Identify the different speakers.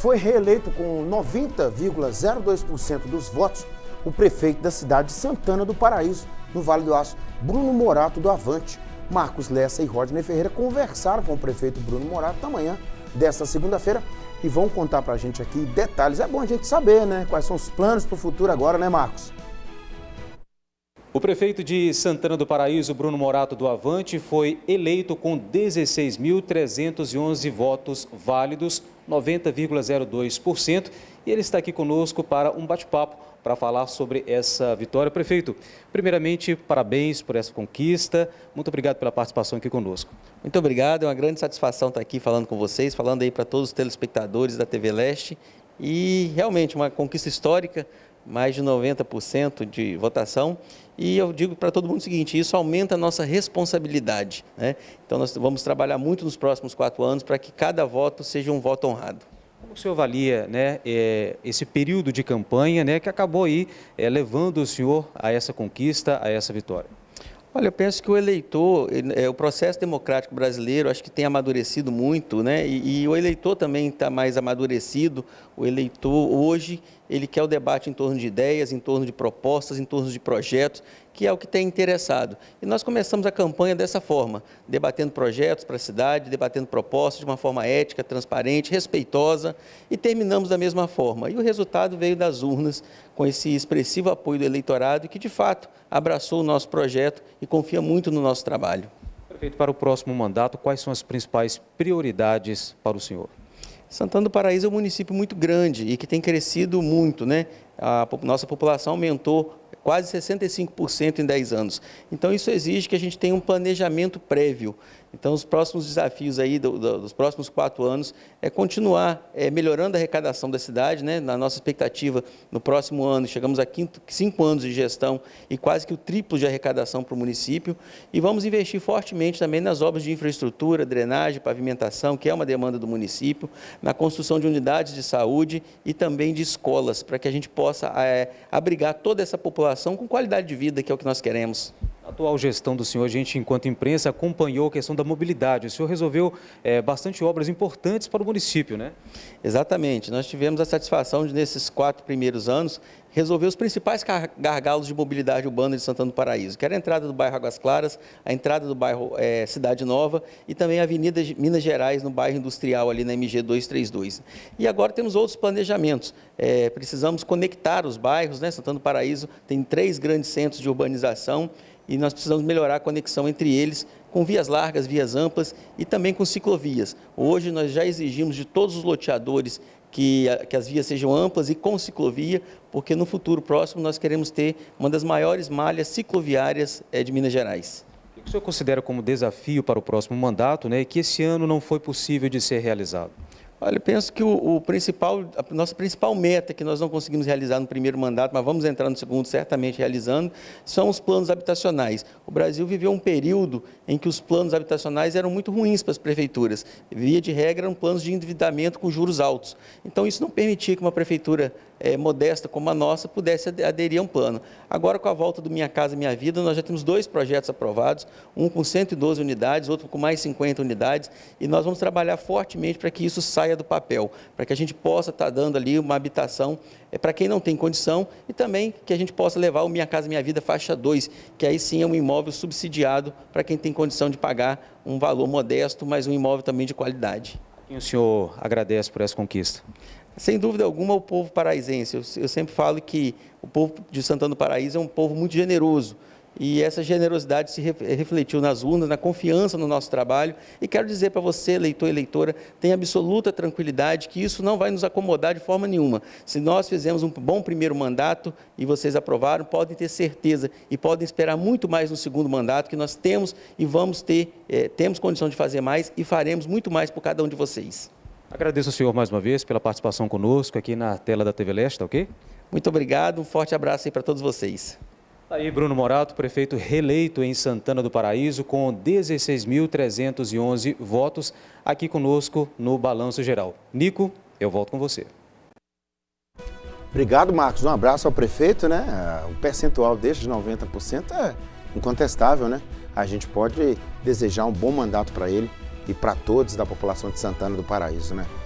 Speaker 1: foi reeleito com 90,02% dos votos o prefeito da cidade de Santana do Paraíso, no Vale do Aço, Bruno Morato do Avante. Marcos Lessa e Rodney Ferreira conversaram com o prefeito Bruno Morato amanhã desta segunda-feira e vão contar para a gente aqui detalhes. É bom a gente saber, né? Quais são os planos para o futuro agora, né, Marcos?
Speaker 2: O prefeito de Santana do Paraíso, Bruno Morato do Avante, foi eleito com 16.311 votos válidos, 90,02%, e ele está aqui conosco para um bate-papo para falar sobre essa vitória. Prefeito, primeiramente, parabéns por essa conquista. Muito obrigado pela participação aqui
Speaker 3: conosco. Muito obrigado, é uma grande satisfação estar aqui falando com vocês, falando aí para todos os telespectadores da TV Leste. E realmente uma conquista histórica mais de 90% de votação. E eu digo para todo mundo o seguinte: isso aumenta a nossa responsabilidade. Né? Então, nós vamos trabalhar muito nos próximos quatro anos para que cada voto seja um voto honrado. Como o
Speaker 2: senhor avalia né, eh, esse período de campanha né, que acabou aí é, levando o senhor a essa conquista, a essa vitória? Olha, eu penso que o eleitor, é, o processo
Speaker 3: democrático brasileiro, acho que tem amadurecido muito, né? E, e o eleitor também está mais amadurecido. O eleitor hoje ele quer o debate em torno de ideias, em torno de propostas, em torno de projetos que é o que tem interessado. E nós começamos a campanha dessa forma, debatendo projetos para a cidade, debatendo propostas de uma forma ética, transparente, respeitosa, e terminamos da mesma forma. E o resultado veio das urnas, com esse expressivo apoio do eleitorado, que de fato abraçou o nosso projeto e confia muito no nosso trabalho. Prefeito, para o próximo mandato, quais são as principais prioridades para o senhor? Santana do Paraíso é um município muito grande e que tem crescido muito, né? A nossa população aumentou quase 65% em 10 anos. Então, isso exige que a gente tenha um planejamento prévio então, os próximos desafios aí do, do, dos próximos quatro anos é continuar é, melhorando a arrecadação da cidade, né? Na nossa expectativa, no próximo ano, chegamos a quinto, cinco anos de gestão e quase que o triplo de arrecadação para o município. E vamos investir fortemente também nas obras de infraestrutura, drenagem, pavimentação, que é uma demanda do município, na construção de unidades de saúde e também de escolas, para que a gente possa é, abrigar toda essa população
Speaker 2: com qualidade de vida, que é o que nós queremos. A atual gestão do senhor, a gente, enquanto imprensa, acompanhou a questão da mobilidade. O senhor resolveu é, bastante obras importantes para o município, né?
Speaker 3: Exatamente. Nós tivemos a satisfação de, nesses quatro primeiros anos, resolver os principais gargalos de mobilidade urbana de Santana do Paraíso, que era a entrada do bairro Águas Claras, a entrada do bairro é, Cidade Nova e também a Avenida Minas Gerais, no bairro industrial, ali na MG 232. E agora temos outros planejamentos. É, precisamos conectar os bairros, né? Santana do Paraíso tem três grandes centros de urbanização e nós precisamos melhorar a conexão entre eles com vias largas, vias amplas e também com ciclovias. Hoje nós já exigimos de todos os loteadores que, que as vias sejam amplas e com ciclovia, porque no futuro próximo nós queremos ter
Speaker 2: uma das maiores malhas cicloviárias é, de Minas Gerais. O que o senhor considera como desafio para o próximo mandato, né, que esse ano não foi possível de ser realizado?
Speaker 3: Olha, penso que o, o, principal, a nossa principal meta que nós não conseguimos realizar no primeiro mandato, mas vamos entrar no segundo certamente realizando, são os planos habitacionais. O Brasil viveu um período em que os planos habitacionais eram muito ruins para as prefeituras. Via de regra, eram planos de endividamento com juros altos. Então, isso não permitia que uma prefeitura é, modesta como a nossa pudesse aderir a um plano. Agora, com a volta do Minha Casa Minha Vida, nós já temos dois projetos aprovados, um com 112 unidades, outro com mais 50 unidades, e nós vamos trabalhar fortemente para que isso saia saia do papel, para que a gente possa estar tá dando ali uma habitação é, para quem não tem condição e também que a gente possa levar o Minha Casa Minha Vida faixa 2, que aí sim é um imóvel subsidiado para quem tem condição de pagar um valor modesto, mas um imóvel também de qualidade.
Speaker 2: Quem o senhor agradece por essa conquista?
Speaker 3: Sem dúvida alguma, o povo paraisense. Eu, eu sempre falo que o povo de Santana do Paraíso é um povo muito generoso. E essa generosidade se refletiu nas urnas, na confiança no nosso trabalho. E quero dizer para você, eleitor e eleitora, tenha absoluta tranquilidade que isso não vai nos acomodar de forma nenhuma. Se nós fizemos um bom primeiro mandato e vocês aprovaram, podem ter certeza e podem esperar muito mais no segundo mandato, que nós temos e vamos ter, é, temos condição de fazer mais e faremos muito mais por cada um de vocês. Agradeço ao senhor mais uma vez pela
Speaker 2: participação conosco aqui na tela da TV Leste, tá ok? Muito obrigado, um forte abraço aí para todos vocês. Tá aí, Bruno Morato, prefeito reeleito em Santana do Paraíso, com 16.311 votos, aqui conosco no Balanço Geral. Nico, eu volto com
Speaker 1: você. Obrigado, Marcos. Um abraço ao prefeito, né? O percentual de 90% é incontestável, né? A gente pode desejar um bom mandato para ele e para todos da população de Santana do Paraíso, né?